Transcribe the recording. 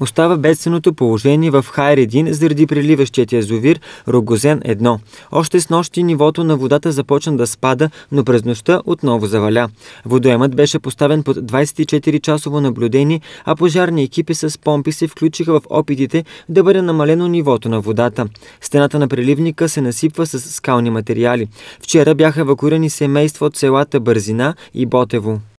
Остава бедственото положение в Хайредин заради преливащият язовир Рогозен 1. Още с нощи нивото на водата започна да спада, но през нощта отново заваля. Водоемът беше поставен под 24-часово наблюдение, а пожарни екипи с помпи се включиха в опитите да бъде намалено нивото на водата. Стената на преливника се насипва с скални материали. Вчера бяха евакуирани семейства от селата Бързина и Ботево.